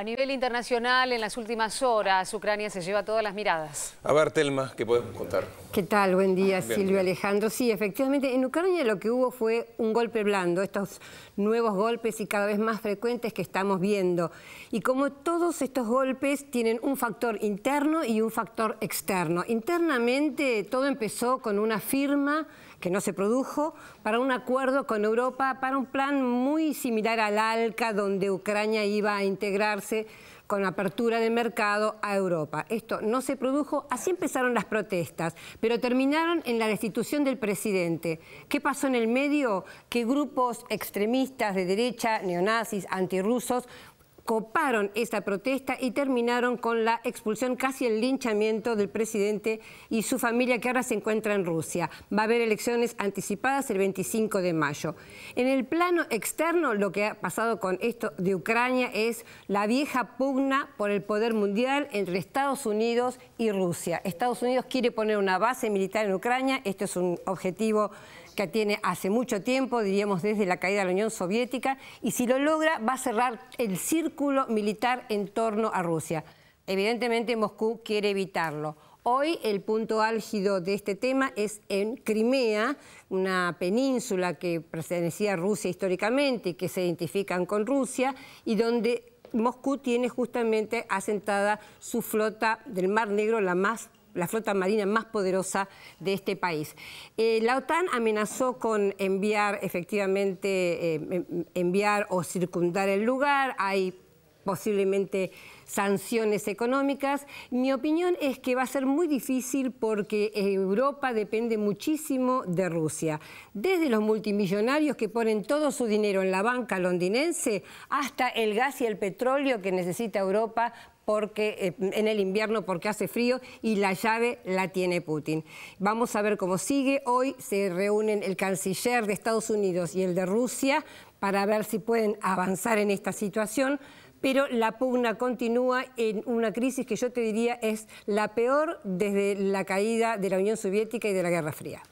A nivel internacional, en las últimas horas, Ucrania se lleva todas las miradas. A ver, Telma, ¿qué podemos contar? ¿Qué tal? Buen día, Silvio Alejandro. Sí, efectivamente, en Ucrania lo que hubo fue un golpe blando, estos nuevos golpes y cada vez más frecuentes que estamos viendo. Y como todos estos golpes tienen un factor interno y un factor externo. Internamente todo empezó con una firma que no se produjo para un acuerdo con Europa, para un plan muy similar al ALCA, donde Ucrania iba a integrarse con apertura de mercado a Europa. Esto no se produjo, así empezaron las protestas, pero terminaron en la destitución del presidente. ¿Qué pasó en el medio? Que grupos extremistas de derecha, neonazis, antirrusos, coparon esta protesta y terminaron con la expulsión, casi el linchamiento del presidente y su familia que ahora se encuentra en Rusia. Va a haber elecciones anticipadas el 25 de mayo. En el plano externo, lo que ha pasado con esto de Ucrania es la vieja pugna por el poder mundial entre Estados Unidos y Rusia. Estados Unidos quiere poner una base militar en Ucrania, Esto es un objetivo que tiene hace mucho tiempo, diríamos desde la caída de la Unión Soviética, y si lo logra va a cerrar el círculo militar en torno a Rusia. Evidentemente Moscú quiere evitarlo. Hoy el punto álgido de este tema es en Crimea, una península que pertenecía a Rusia históricamente y que se identifican con Rusia y donde Moscú tiene justamente asentada su flota del Mar Negro, la más la flota marina más poderosa de este país. Eh, la OTAN amenazó con enviar efectivamente, eh, enviar o circundar el lugar, posiblemente sanciones económicas. Mi opinión es que va a ser muy difícil porque Europa depende muchísimo de Rusia. Desde los multimillonarios que ponen todo su dinero en la banca londinense hasta el gas y el petróleo que necesita Europa porque eh, en el invierno porque hace frío y la llave la tiene Putin. Vamos a ver cómo sigue. Hoy se reúnen el canciller de Estados Unidos y el de Rusia para ver si pueden avanzar en esta situación pero la pugna continúa en una crisis que yo te diría es la peor desde la caída de la Unión Soviética y de la Guerra Fría.